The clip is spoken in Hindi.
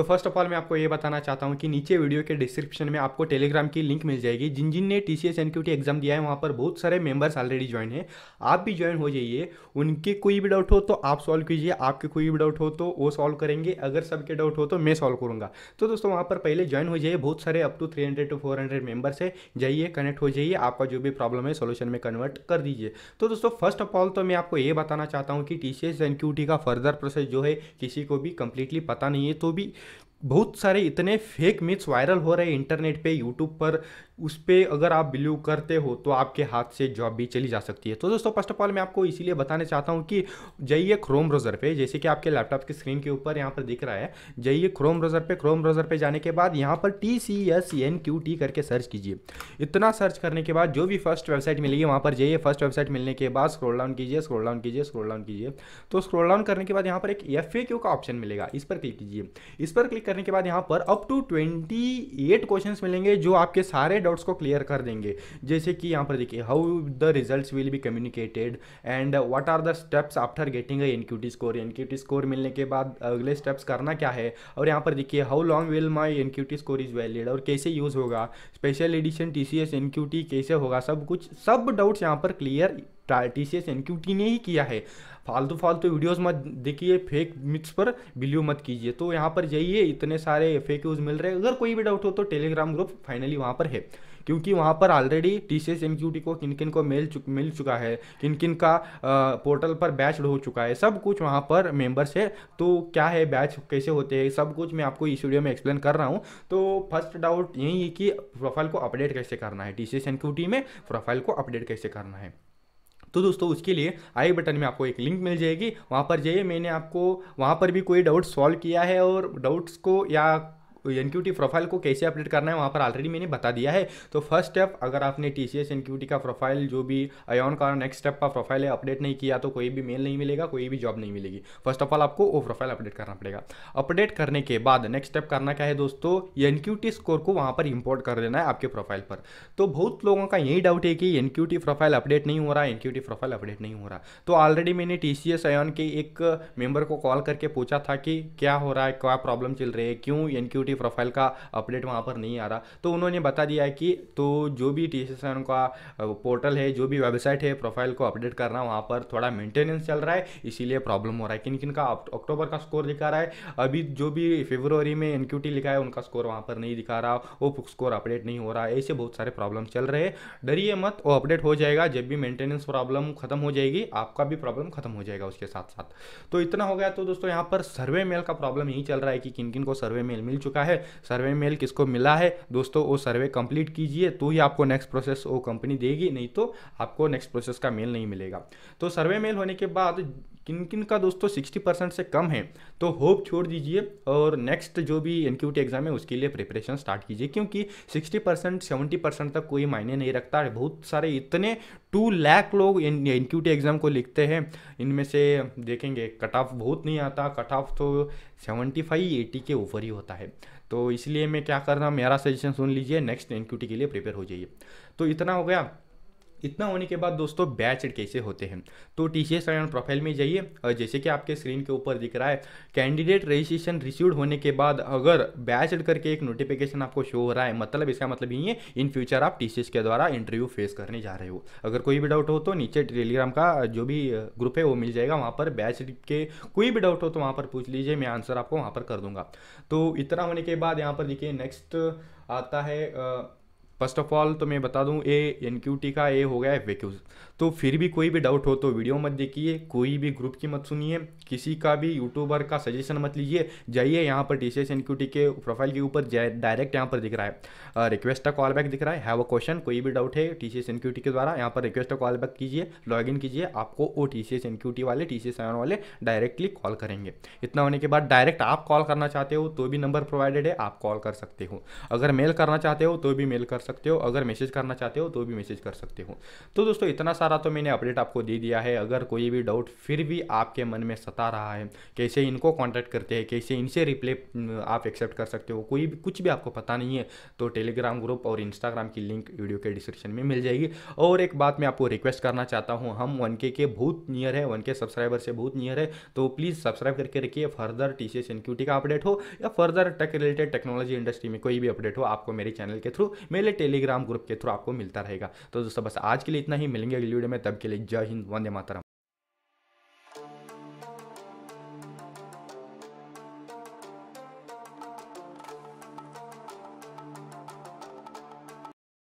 तो फर्स्ट ऑफ ऑल मैं आपको ये बताना चाहता हूँ कि नीचे वीडियो के डिस्क्रिप्शन में आपको टेलीग्राम की लिंक मिल जाएगी जिन जिन ने टी सी एग्जाम दिया है वहाँ पर बहुत सारे मेंबर्स ऑलरेडी ज्वाइन है आप भी ज्वाइन हो जाइए उनके कोई भी डाउट हो तो आप सॉल्व कीजिए आपके कोई भी डाउट हो तो वो सॉल्व करेंगे अगर सबके डाउट हो तो मैं सॉल्व करूँगा तो दोस्तों वहाँ पर पहले ज्वाइन हो जाइए बहुत सारे up to three hundred to four hundred members है जाइए कनेक्ट हो जाइए आपका जो भी प्रॉब्लम है सोल्यूशन में कन्वर्ट कर दीजिए तो दोस्तों फर्स्ट ऑफ ऑल तो मैं आपको ये बताना चाहता हूँ कि टी सी का फर्दर प्रोसेस जो है किसी को भी कंप्लीटली पता नहीं है तो भी बहुत सारे इतने फेक मिथ्स वायरल हो रहे हैं इंटरनेट पे यूट्यूब पर उस पर अगर आप बिलीव करते हो तो आपके हाथ से जॉब भी चली जा सकती है तो दोस्तों फर्स्ट ऑफ ऑल मैं आपको इसीलिए बताने चाहता हूँ कि जाइए क्रोम ब्राउज़र पे जैसे कि आपके लैपटॉप की स्क्रीन के ऊपर यहाँ पर दिख रहा है जाइए क्रोम ब्राउज़र पे क्रोम ब्राउज़र पे जाने के बाद यहाँ पर T C S N Q T करके सर्च कीजिए इतना सर्च करने के बाद जो भी फर्स्ट वेबसाइट मिलेगी वहाँ पर जाइए फर्स्ट वेबसाइट मिलने के बाद स्क्रोल डाउन कीजिए स्क्रोल डाउन कीजिए स्क्रोल डाउन कीजिए तो स्क्रोल डाउन करने के बाद यहाँ पर एक एफ ए क्यू का ऑप्शन मिलेगा इस पर क्लिक कीजिए इस पर क्लिक करने के बाद यहाँ पर up to twenty eight question मिलेंगे जो आपके सारे डाउट्स को क्लियर कर देंगे जैसे कि यहाँ पर देखिए how the result will be communicated and what are the steps after getting N Q T score N Q T score मिलने के बाद अगले स्टेप्स करना क्या है और यहाँ पर देखिए how long will my N Q T score is valid और कैसे यूज़ होगा special edition T C S N Q T कैसे होगा सब कुछ सब डाउट्स यहाँ पर क्लियर टी सी एस ने ही किया है फालतू फालतू वीडियोस मत देखिए फेक मिथ्स पर बिलीव मत कीजिए तो यहाँ पर जाइए इतने सारे फेक न्यूज़ मिल रहे हैं अगर कोई भी डाउट हो तो टेलीग्राम ग्रुप फाइनली वहाँ पर है क्योंकि वहाँ पर already T C S N Q T को किन किन को मिल चुक मिल चुका है किन किन का आ, पोर्टल पर बैच हो चुका है सब कुछ वहाँ पर मेंबर्स है तो क्या है बैच कैसे होते हैं सब कुछ मैं आपको इस वीडियो में एक्सप्लेन कर रहा हूँ तो फर्स्ट डाउट यही है कि प्रोफाइल को अपडेट कैसे करना है T C S N Q T में प्रोफाइल को अपडेट कैसे करना है तो दोस्तों उसके लिए आई बटन में आपको एक लिंक मिल जाएगी वहाँ पर जाइए मैंने आपको वहाँ पर भी कोई डाउट सॉल्व किया है और डाउट्स को या एन प्रोफाइल को कैसे अपडेट करना है वहाँ पर ऑलरेडी मैंने बता दिया है तो फर्स्ट स्टेप अगर आपने टी सी का प्रोफाइल जो भी अयन का नेक्स्ट स्टेप का प्रोफाइल है अपडेट नहीं किया तो कोई भी मेल नहीं मिलेगा कोई भी जॉब नहीं मिलेगी फर्स्ट ऑफ ऑल आपको वो प्रोफाइल अपडेट करना पड़ेगा अपडेट करने के बाद नेक्स्ट स्टेप करना क्या है दोस्तों एन स्कोर को वहाँ पर इंपोर्ट कर देना है आपके प्रोफाइल पर तो बहुत लोगों का यही डाउट है कि एन प्रोफाइल अपडेट नहीं हो रहा एन प्रोफाइल अपडेट नहीं हो रहा तो ऑलरेडी मैंने टी सी के एक मेंबर को कॉल करके पूछा था कि क्या हो रहा है क्या प्रॉब्लम चल रही है क्यों एन सिक्योरिटी प्रोफाइल का अपडेट वहाँ पर नहीं आ रहा तो उन्होंने बता दिया है कि तो जो भी टी का पोर्टल है जो भी वेबसाइट है प्रोफाइल को अपडेट करना वहाँ पर थोड़ा मेंटेनेंस चल रहा है इसीलिए प्रॉब्लम हो रहा है किन किन का अक्टूबर का स्कोर दिखा रहा है अभी जो भी फेब्रवरी में एन लिखा है उनका स्कोर वहाँ पर नहीं दिखा रहा वो स्कोर अपडेट नहीं हो रहा है ऐसे बहुत सारे प्रॉब्लम चल रहे हैं डरिए मत वो अपडेट हो जाएगा जब भी मेंटेनेंस प्रॉब्लम खत्म हो जाएगी आपका भी प्रॉब्लम खत्म हो जाएगा उसके साथ साथ तो इतना हो गया तो दोस्तों यहाँ पर सर्वे मेल का प्रॉब्लम यही चल रहा है कि किन किन को सर्वे मेल मिल चुका रखा है सर्वे मेल किसको मिला है दोस्तों वो सर्वे कंप्लीट कीजिए तो ही आपको नेक्स्ट प्रोसेस वो कंपनी देगी नहीं तो आपको नेक्स्ट प्रोसेस का मेल नहीं मिलेगा तो सर्वे मेल होने के बाद किन किन का दोस्तों सिक्सटी परसेंट से कम है तो होप छोड़ दीजिए और नेक्स्ट जो भी एन एग्ज़ाम है उसके लिए प्रिपरेशन स्टार्ट कीजिए क्योंकि सिक्सटी परसेंट सेवेंटी परसेंट तक कोई मायने नहीं रखता है बहुत सारे इतने टू लैख लोग एन एग्ज़ाम को लिखते हैं इनमें से देखेंगे कट ऑफ बहुत नहीं आता कट ऑफ तो सेवेंटी फाइव एटी के ऊपर ही होता है तो इसलिए मैं क्या कर रहा हूँ मेरा सजेशन सुन लीजिए नेक्स्ट एन के लिए प्रिपेयर हो जाइए तो इतना हो गया इतना होने के बाद दोस्तों बैच कैसे होते हैं तो टी सी एस प्रोफाइल में जाइए और जैसे कि आपके स्क्रीन के ऊपर दिख रहा है कैंडिडेट रजिस्ट्रेशन रिसीव्ड होने के बाद अगर बैच करके एक नोटिफिकेशन आपको शो हो रहा है मतलब इसका मतलब ये है इन फ्यूचर आप टी के द्वारा इंटरव्यू फेस करने जा रहे हो अगर कोई भी डाउट हो तो नीचे टेलीग्राम का जो भी ग्रुप है वो मिल जाएगा वहाँ पर बैच के कोई भी डाउट हो तो वहाँ पर पूछ लीजिए मैं आंसर आपको वहाँ पर कर दूंगा तो इतना होने के बाद यहाँ पर देखिए नेक्स्ट आता है आ, फर्स्ट ऑफ ऑल तो मैं बता दूं ए एन क्यू टी का ए हो गया एफ तो फिर भी कोई भी डाउट हो तो वीडियो मत देखिए कोई भी ग्रुप की मत सुनिए किसी का भी यूट्यूबर का सजेशन मत लीजिए जाइए यहाँ पर टी सी एस के प्रोफाइल के ऊपर डायरेक्ट यहाँ पर दिख रहा है रिक्वेस्ट का कॉल बैक दिख रहा है हैव अ क्वेश्चन कोई भी डाउट है टी सी एस के द्वारा यहाँ पर रिक्वेस्ट का कॉल बैक कीजिए लॉग इन कीजिए आपको वो टी सी एस वाले टी सी वाले डायरेक्टली कॉल करेंगे इतना होने के बाद डायरेक्ट आप कॉल करना चाहते हो तो भी नंबर प्रोवाइडेड है आप कॉल कर सकते हो अगर मेल करना चाहते हो तो भी मेल कर सकते हो अगर मैसेज करना चाहते हो तो भी मैसेज कर सकते हो तो दोस्तों इतना सारा सारा तो मैंने अपडेट आपको दे दिया है अगर कोई भी डाउट फिर भी आपके मन में सता रहा है कैसे इनको कॉन्टैक्ट करते हैं कैसे इनसे रिप्ले आप एक्सेप्ट कर सकते हो कोई भी कुछ भी आपको पता नहीं है तो टेलीग्राम ग्रुप और इंस्टाग्राम की लिंक वीडियो के डिस्क्रिप्शन में मिल जाएगी और एक बात मैं आपको रिक्वेस्ट करना चाहता हूँ हम वन के बहुत नियर है वन सब्सक्राइबर से बहुत नियर है तो प्लीज़ सब्सक्राइब करके रखिए फर्दर टी सी का अपडेट हो या further tech related technology industry में कोई भी अपडेट हो आपको मेरे चैनल के थ्रू मेरे टेलीग्राम ग्रुप के थ्रू आपको मिलता रहेगा तो दोस्तों बस आज के लिए इतना ही मिलेंगे अगली वीडियो में तब के लिए जय हिंद वंदे मातरम